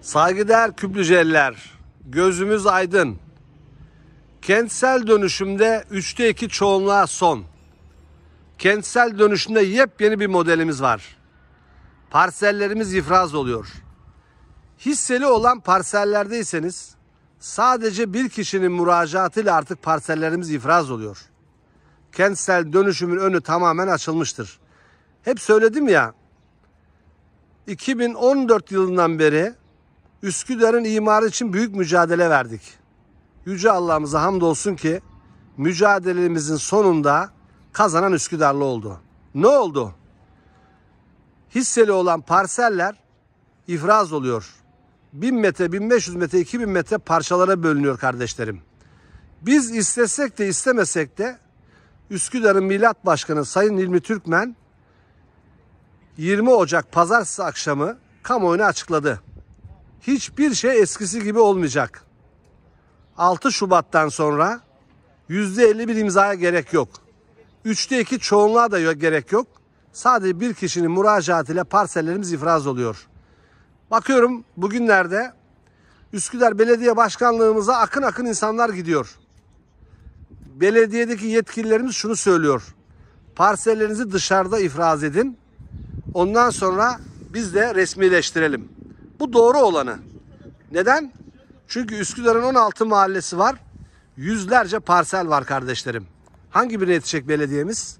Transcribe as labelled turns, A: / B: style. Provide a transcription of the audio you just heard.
A: Saygıdeğer Küplüceliler, gözümüz aydın. Kentsel dönüşümde üçte iki çoğunluğa son. Kentsel dönüşümde yepyeni bir modelimiz var. Parsellerimiz ifraz oluyor. Hisseli olan parsellerdeyseniz sadece bir kişinin müracaatıyla artık parsellerimiz ifraz oluyor. Kentsel dönüşümün önü tamamen açılmıştır. Hep söyledim ya 2014 yılından beri Üsküdar'ın imarı için büyük mücadele verdik. Yüce Allah'ımıza hamdolsun ki mücadelemizin sonunda kazanan Üsküdarlı oldu. Ne oldu? Hisseli olan parseller ifraz oluyor. 1000 metre, 1500 metre, 2000 metre parçalara bölünüyor kardeşlerim. Biz istesek de istemesek de Üsküdar'ın Milat Başkanı Sayın Hilmi Türkmen 20 Ocak pazartesi akşamı kamuoyuna açıkladı hiçbir şey eskisi gibi olmayacak. 6 Şubat'tan sonra %51 imzaya gerek yok. 3'te 2 çoğunluğa da gerek yok. Sadece bir kişinin müracaatıyla parsellerimiz ifraz oluyor. Bakıyorum bugünlerde Üsküdar Belediye Başkanlığımıza akın akın insanlar gidiyor. Belediyedeki yetkililerimiz şunu söylüyor. Parsellerinizi dışarıda ifraz edin. Ondan sonra biz de resmileştirelim. Bu doğru olanı. Neden? Çünkü Üsküdar'ın 16 mahallesi var. Yüzlerce parsel var kardeşlerim. Hangi birine yetişecek belediyemiz?